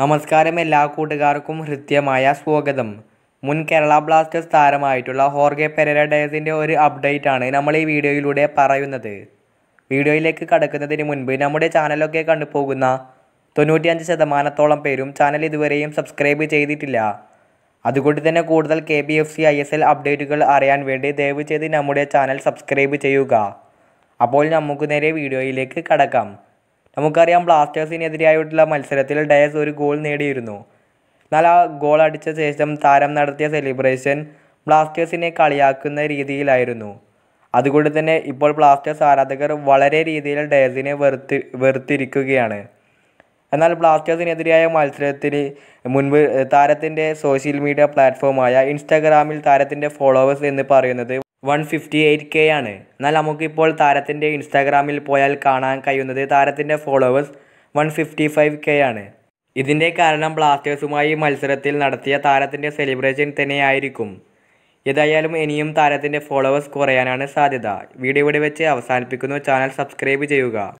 നമസ്കാരം എല്ലാ കൂട്ടുകാർക്കും ഹൃദ്യമായ സ്വാഗതം മുൻ കേരള ബ്ലാസ്റ്റേഴ്സ് താരമായിട്ടുള്ള ഹോർഗെ പെരേര ഒരു അപ്ഡേറ്റ് ആണ് നമ്മൾ ഈ വീഡിയോയിലൂടെ പറയുന്നത് വീഡിയോയിലേക്ക് കടക്കുന്നതിന് മുൻപ് നമ്മുടെ ചാനലൊക്കെ കണ്ടുപോകുന്ന തൊണ്ണൂറ്റിയഞ്ച് ശതമാനത്തോളം പേരും ചാനൽ ഇതുവരെയും സബ്സ്ക്രൈബ് ചെയ്തിട്ടില്ല അതുകൊണ്ട് തന്നെ കൂടുതൽ K B F C I S L അപ്ഡേറ്റുകൾ അറിയാൻ വേണ്ടി ദയവ് ചെയ്ത് നമ്മുടെ ചാനൽ സബ്സ്ക്രൈബ് ചെയ്യുക അപ്പോൾ നമുക്ക് നേരെ വീഡിയോയിലേക്ക് കടക്കാം നമുക്കറിയാം ബ്ലാസ്റ്റേഴ്സിനെതിരായിട്ടുള്ള മത്സരത്തിൽ ഡയസ് ഒരു ഗോൾ നേടിയിരുന്നു എന്നാൽ ആ ഗോൾ അടിച്ച ശേഷം താരം നടത്തിയ സെലിബ്രേഷൻ ബ്ലാസ്റ്റേഴ്സിനെ കളിയാക്കുന്ന രീതിയിലായിരുന്നു അതുകൊണ്ട് തന്നെ ഇപ്പോൾ ബ്ലാസ്റ്റേഴ്സ് ആരാധകർ വളരെ രീതിയിൽ ഡയസിനെ വെറുത്തി വെറുത്തിരിക്കുകയാണ് എന്നാൽ ബ്ലാസ്റ്റേഴ്സിനെതിരായ മത്സരത്തിൽ മുൻപ് താരത്തിൻ്റെ സോഷ്യൽ മീഡിയ പ്ലാറ്റ്ഫോമായ ഇൻസ്റ്റാഗ്രാമിൽ താരത്തിൻ്റെ ഫോളോവേഴ്സ് എന്ന് പറയുന്നത് വൺ ഫിഫ്റ്റി എയ്റ്റ് കെ ആണ് എന്നാൽ നമുക്കിപ്പോൾ താരത്തിൻ്റെ ഇൻസ്റ്റാഗ്രാമിൽ പോയാൽ കാണാൻ കഴിയുന്നത് താരത്തിൻ്റെ followers one fifty five K ആണ് ഇതിൻ്റെ കാരണം ബ്ലാസ്റ്റേഴ്സുമായി മത്സരത്തിൽ നടത്തിയ താരത്തിൻ്റെ സെലിബ്രേഷൻ തന്നെയായിരിക്കും ഏതായാലും ഇനിയും താരത്തിൻ്റെ ഫോളോവേഴ്സ് കുറയാനാണ് സാധ്യത വീഡിയോ ഇവിടെ വെച്ച് അവസാനിപ്പിക്കുന്നു ചാനൽ സബ്സ്ക്രൈബ് ചെയ്യുക